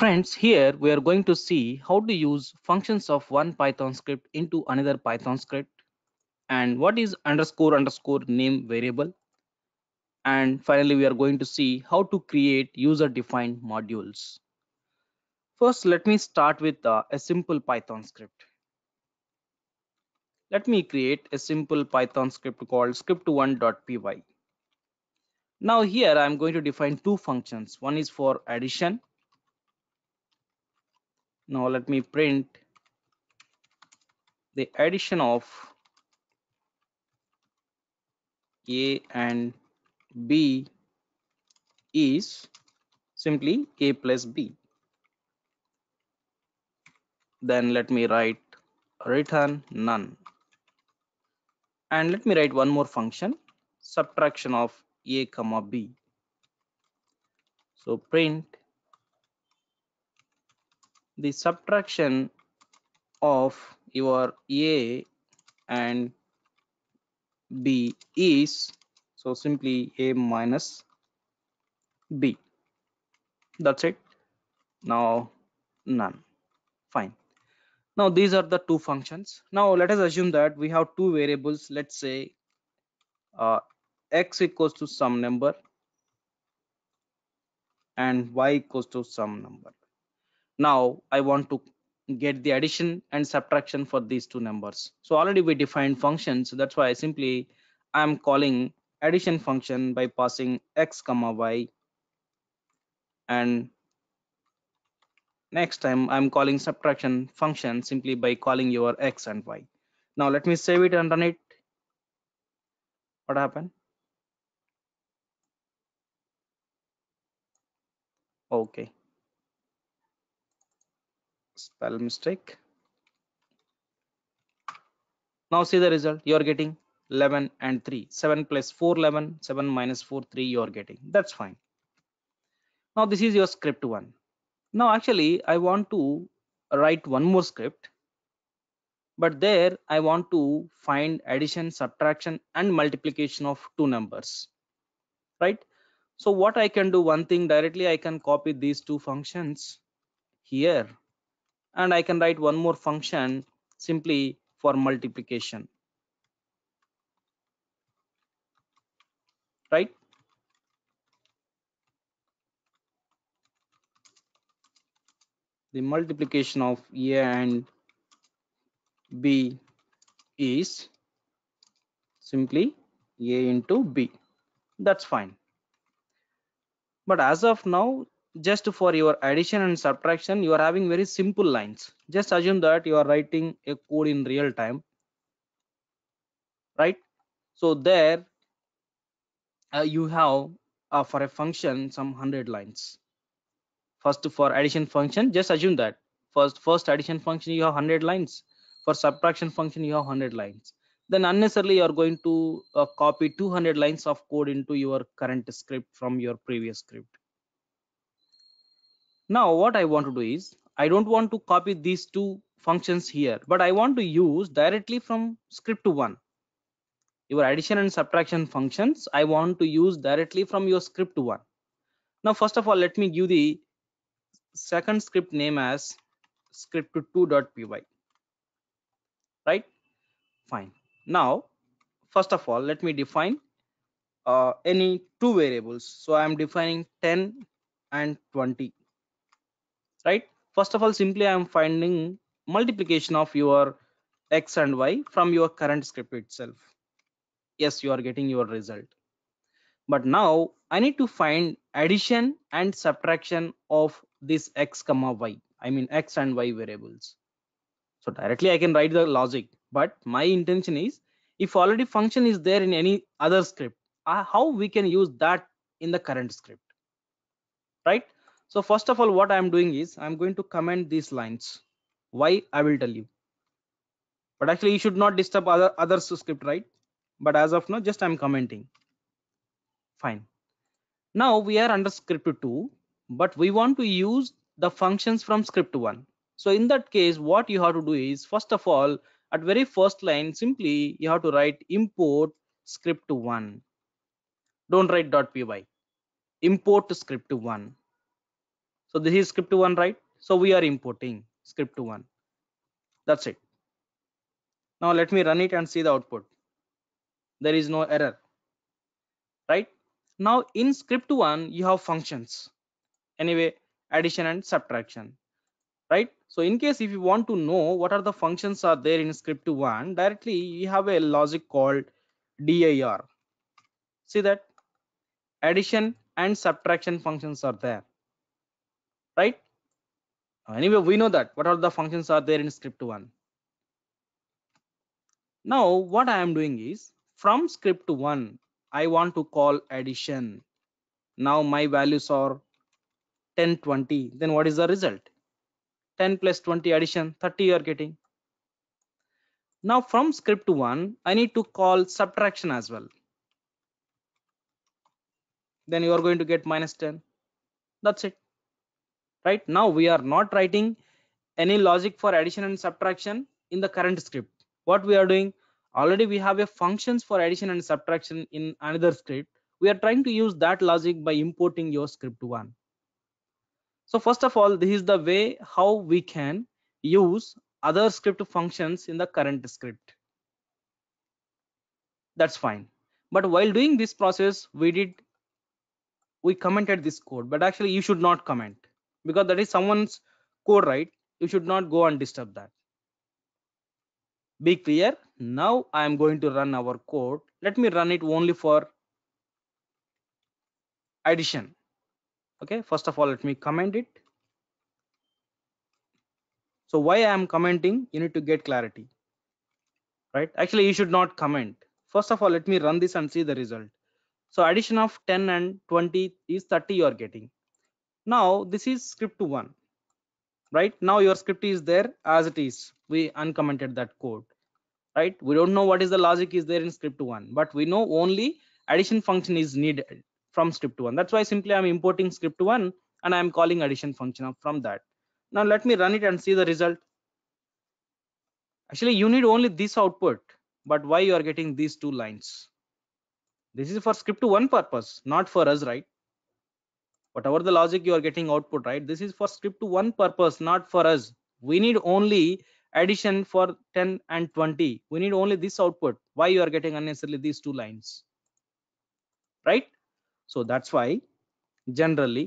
Friends, here we are going to see how to use functions of one Python script into another Python script and what is underscore underscore name variable. And finally, we are going to see how to create user defined modules. First, let me start with uh, a simple Python script. Let me create a simple Python script called script1.py. Now here I'm going to define two functions. One is for addition now let me print the addition of a and b is simply a plus b then let me write return none and let me write one more function subtraction of a comma b so print the subtraction of your A and B is so simply A minus B that's it now none fine now these are the two functions now let us assume that we have two variables let's say uh, x equals to some number and y equals to some number now i want to get the addition and subtraction for these two numbers so already we defined functions. so that's why i simply i'm calling addition function by passing x comma y and next time i'm calling subtraction function simply by calling your x and y now let me save it and run it what happened okay spell mistake now see the result you are getting 11 and 3 7 plus 4 11 7 minus 4 3 you are getting that's fine now this is your script one now actually i want to write one more script but there i want to find addition subtraction and multiplication of two numbers right so what i can do one thing directly i can copy these two functions here and I can write one more function simply for multiplication right the multiplication of a and b is simply a into b that's fine but as of now just for your addition and subtraction you are having very simple lines just assume that you are writing a code in real time right so there uh, you have uh, for a function some 100 lines first for addition function just assume that first first addition function you have 100 lines for subtraction function you have 100 lines then unnecessarily you are going to uh, copy 200 lines of code into your current script from your previous script now what I want to do is I don't want to copy these two functions here, but I want to use directly from script to one. Your addition and subtraction functions, I want to use directly from your script to one. Now, first of all, let me give the second script name as script to 2.py, right? Fine. Now, first of all, let me define uh, any two variables. So I am defining 10 and 20 right first of all simply i am finding multiplication of your x and y from your current script itself yes you are getting your result but now i need to find addition and subtraction of this x comma y i mean x and y variables so directly i can write the logic but my intention is if already function is there in any other script uh, how we can use that in the current script right so first of all, what I'm doing is I'm going to comment these lines. Why? I will tell you. But actually, you should not disturb other other script, right? But as of now, just I'm commenting. Fine. Now we are under script 2, but we want to use the functions from script 1. So in that case, what you have to do is, first of all, at very first line, simply you have to write import script1. Don't write .py. Import script1 so this is script to one right so we are importing script to one that's it now let me run it and see the output there is no error right now in script one you have functions anyway addition and subtraction right so in case if you want to know what are the functions are there in script one directly you have a logic called dir see that addition and subtraction functions are there right uh, anyway we know that what are the functions are there in script 1 now what i am doing is from script 1 i want to call addition now my values are 10 20 then what is the result 10 plus 20 addition 30 you are getting now from script 1 i need to call subtraction as well then you are going to get minus 10 that's it right now we are not writing any logic for addition and subtraction in the current script what we are doing already we have a functions for addition and subtraction in another script we are trying to use that logic by importing your script one so first of all this is the way how we can use other script functions in the current script that's fine but while doing this process we did we commented this code but actually you should not comment because that is someone's code right you should not go and disturb that be clear now i am going to run our code let me run it only for addition okay first of all let me comment it so why i am commenting you need to get clarity right actually you should not comment first of all let me run this and see the result so addition of 10 and 20 is 30 you are getting now this is script 1 right now your script is there as it is we uncommented that code right we don't know what is the logic is there in script 1 but we know only addition function is needed from script 1 that's why simply i'm importing script 1 and i'm calling addition function from that now let me run it and see the result actually you need only this output but why you are getting these two lines this is for script 1 purpose not for us right whatever the logic you are getting output right this is for script to one purpose not for us we need only addition for 10 and 20 we need only this output why you are getting unnecessarily these two lines right so that's why generally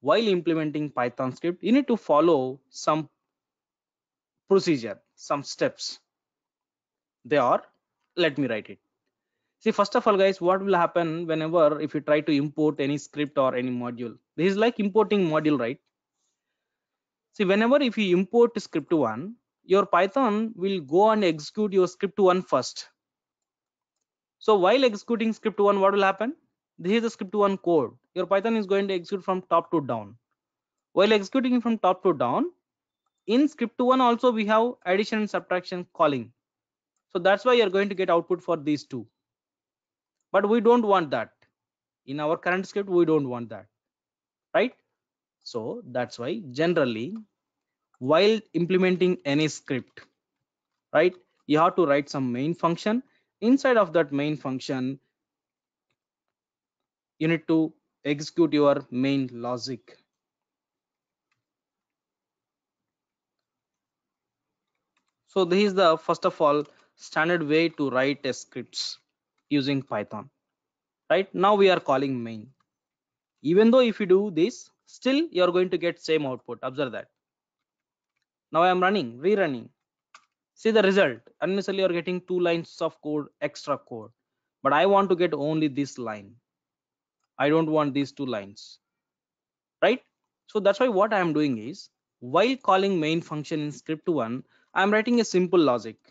while implementing python script you need to follow some procedure some steps they are let me write it see first of all guys what will happen whenever if you try to import any script or any module this is like importing module right see whenever if you import script1 your python will go and execute your script1 first so while executing script1 what will happen this is the script1 code your python is going to execute from top to down while executing from top to down in script1 also we have addition and subtraction calling so that's why you're going to get output for these two but we don't want that in our current script we don't want that right so that's why generally while implementing any script right you have to write some main function inside of that main function you need to execute your main logic so this is the first of all standard way to write a scripts using python right now we are calling main even though if you do this still you are going to get same output observe that now i am running rerunning see the result unnecessarily you are getting two lines of code extra code but i want to get only this line i don't want these two lines right so that's why what i am doing is while calling main function in script1 i am writing a simple logic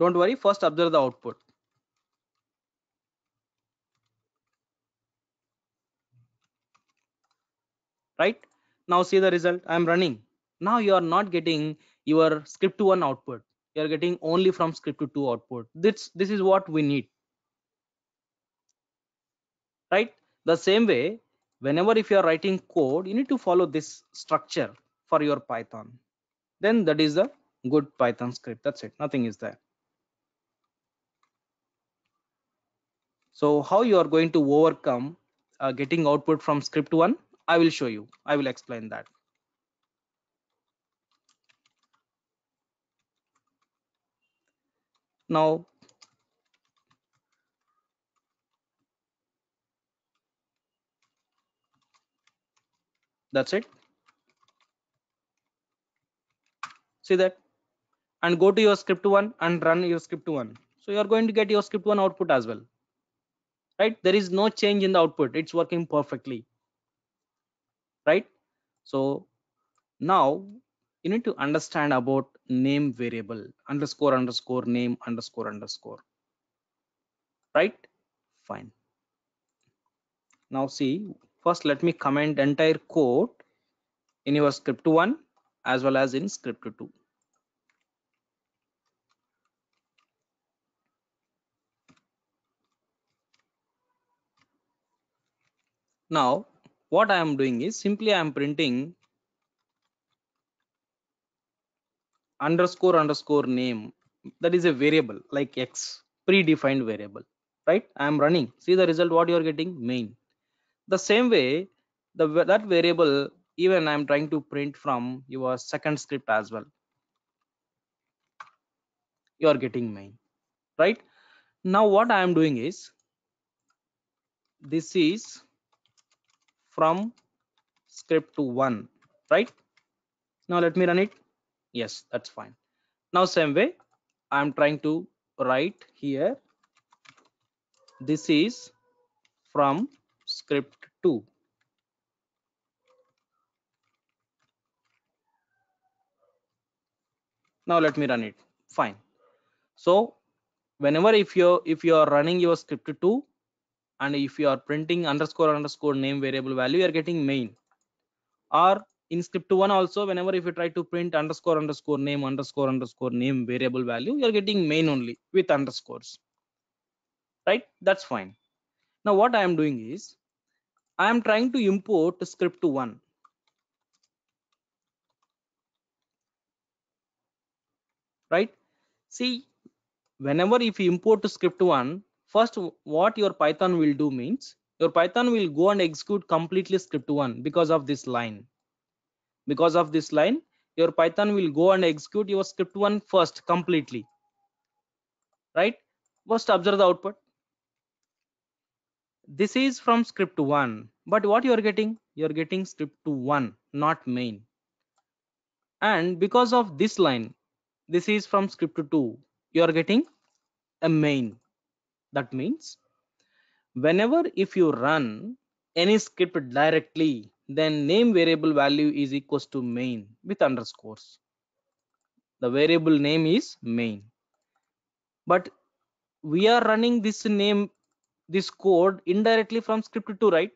don't worry first observe the output right now see the result i am running now you are not getting your script to one output you are getting only from script to two output this this is what we need right the same way whenever if you are writing code you need to follow this structure for your python then that is the good python script that's it nothing is there So how you are going to overcome uh, getting output from script one, I will show you. I will explain that. Now, that's it. See that? And go to your script one and run your script one. So you are going to get your script one output as well right there is no change in the output it's working perfectly right so now you need to understand about name variable underscore underscore name underscore underscore right fine now see first let me comment entire code in your script 1 as well as in script 2 Now, what I am doing is simply I am printing underscore underscore name that is a variable like x predefined variable right i am running see the result what you are getting main the same way the that variable even i am trying to print from your second script as well you are getting main right now what i am doing is this is from script to one right now let me run it yes that's fine now same way i'm trying to write here this is from script 2 now let me run it fine so whenever if you if you are running your script 2 and if you are printing underscore underscore name variable value you are getting main or in script one also whenever if you try to print underscore underscore name underscore underscore name variable value you are getting main only with underscores right that's fine now what i am doing is i am trying to import script one right see whenever if you import script one first what your python will do means your python will go and execute completely script 1 because of this line because of this line your python will go and execute your script 1 first completely right first observe the output this is from script 1 but what you are getting you are getting script 1 not main and because of this line this is from script 2 you are getting a main that means whenever if you run any script directly, then name variable value is equals to main with underscores. The variable name is main. But we are running this name, this code indirectly from script to right?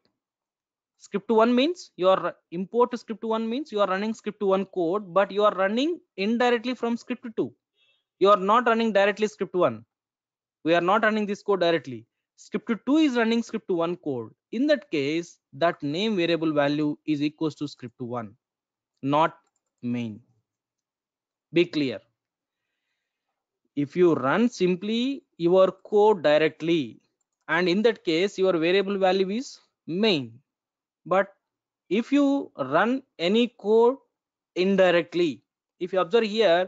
script1 means your import script1 means you are running script1 code but you are running indirectly from script2 you are not running directly script1 we are not running this code directly script2 is running script1 code in that case that name variable value is equals to script1 not main be clear if you run simply your code directly and in that case your variable value is main but if you run any code indirectly if you observe here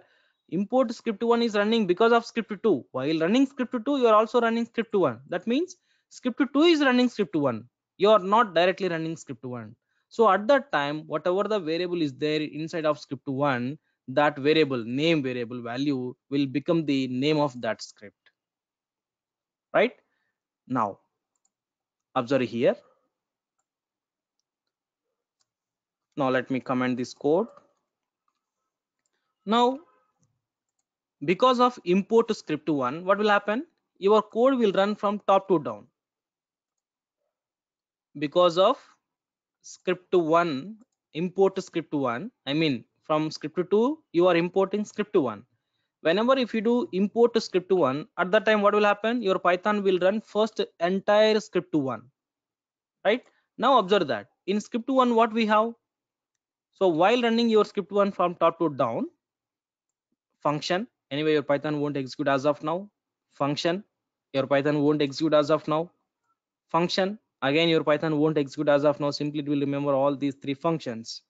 import script1 is running because of script2 while running script2 you are also running script1 that means script2 is running script1 you are not directly running script1 so at that time whatever the variable is there inside of script1 that variable name variable value will become the name of that script right now observe here now let me comment this code now because of import to script1 what will happen your code will run from top to down because of script1 import to script1 i mean from script2 you are importing script1 whenever if you do import to script1 at that time what will happen your python will run first entire script1 right now observe that in script1 what we have so while running your script1 from top to down function anyway your python won't execute as of now function your python won't execute as of now function again your python won't execute as of now simply it will remember all these three functions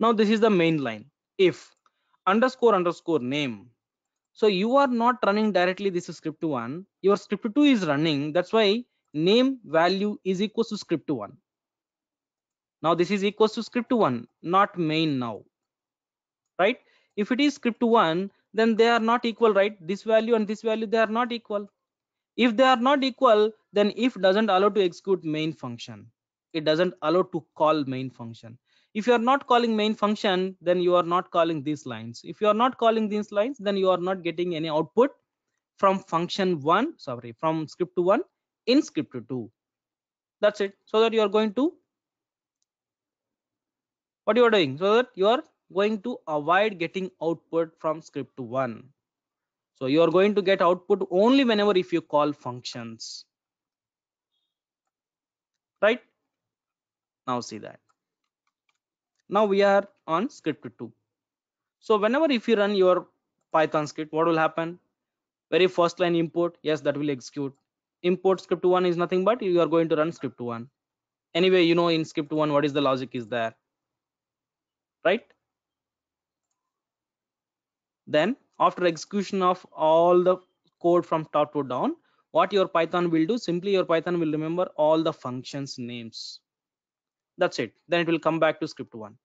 now this is the main line if underscore underscore name so you are not running directly this script one your script two is running that's why name value is equals to script one now this is equals to script one not main now right if it is script one then they are not equal right this value and this value they are not equal if they are not equal then if doesn't allow to execute main function it doesn't allow to call main function if you are not calling main function then you are not calling these lines if you are not calling these lines then you are not getting any output from function one sorry from script one in script two that's it so that you are going to what you are doing so that you are going to avoid getting output from script1 so you are going to get output only whenever if you call functions right now see that now we are on script2 so whenever if you run your python script what will happen very first line import yes that will execute import script1 is nothing but you are going to run script1 anyway you know in script1 what is the logic is there right then after execution of all the code from top to down, what your Python will do, simply your Python will remember all the functions names. That's it. Then it will come back to script one.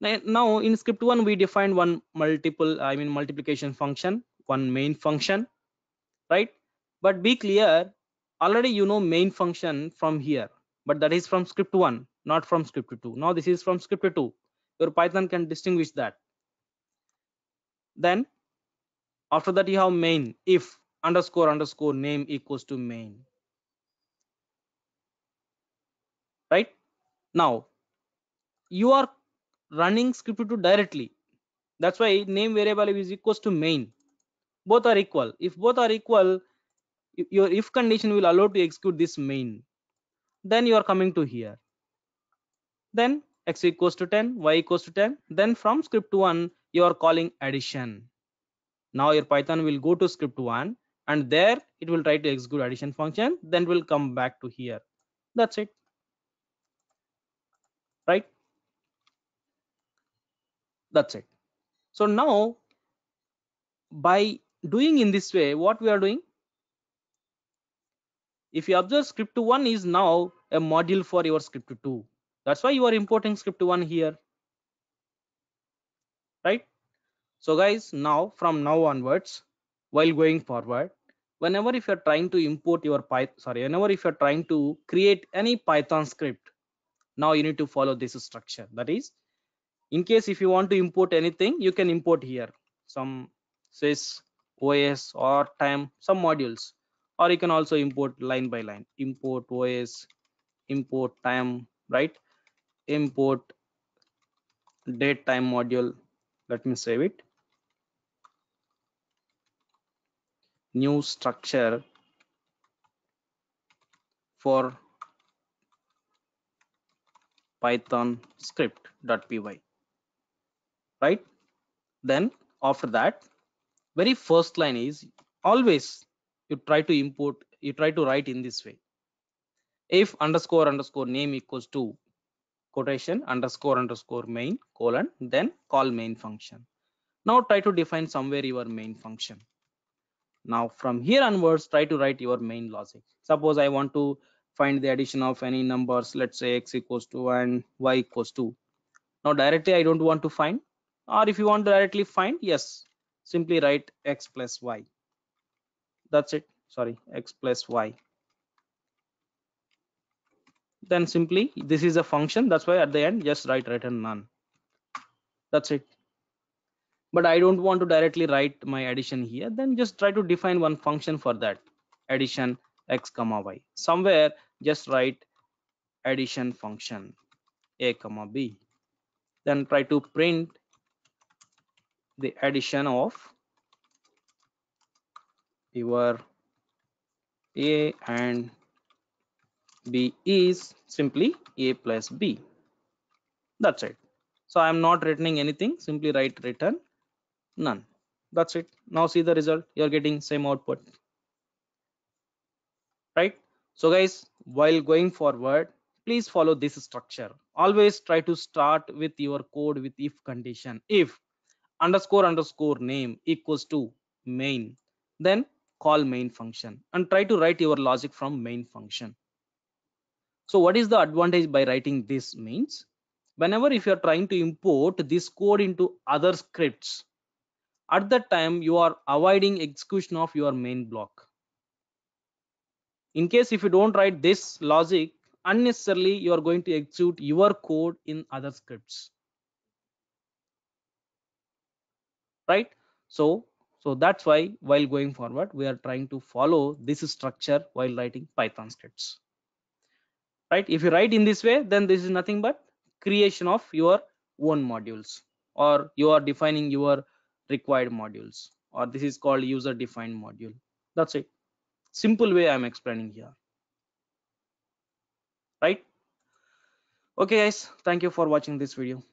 Now in script one, we defined one multiple, I mean multiplication function, one main function, right? But be clear, already you know main function from here, but that is from script one, not from script two. Now this is from script two. Your Python can distinguish that then after that you have main if underscore underscore name equals to main right now you are running script2 directly that's why name variable is equals to main both are equal if both are equal your if condition will allow to execute this main then you are coming to here then x equals to 10 y equals to 10 then from script1 you are calling addition now your python will go to script one and there it will try to execute addition function then will come back to here that's it right that's it so now by doing in this way what we are doing if you observe script 1 is now a module for your script 2 that's why you are importing script 1 here right so guys now from now onwards while going forward whenever if you're trying to import your python sorry whenever if you're trying to create any python script now you need to follow this structure that is in case if you want to import anything you can import here some sys os or time some modules or you can also import line by line import os import time right import date time module let me save it new structure for python script.py right then after that very first line is always you try to import you try to write in this way if underscore underscore name equals to quotation underscore underscore main colon then call main function now try to define somewhere your main function now from here onwards try to write your main logic suppose i want to find the addition of any numbers let's say x equals to and y equals to now directly i don't want to find or if you want to directly find yes simply write x plus y that's it sorry x plus y then simply this is a function that's why at the end just write return none that's it but i don't want to directly write my addition here then just try to define one function for that addition x comma y somewhere just write addition function a comma b then try to print the addition of your a and b is simply a plus b that's it so i am not returning anything simply write return none that's it now see the result you're getting same output right so guys while going forward please follow this structure always try to start with your code with if condition if underscore underscore name equals to main then call main function and try to write your logic from main function so what is the advantage by writing this means? Whenever if you're trying to import this code into other scripts, at that time you are avoiding execution of your main block. In case if you don't write this logic, unnecessarily you are going to execute your code in other scripts. Right? So, so that's why while going forward, we are trying to follow this structure while writing Python scripts right if you write in this way then this is nothing but creation of your own modules or you are defining your required modules or this is called user defined module that's it simple way i'm explaining here right okay guys thank you for watching this video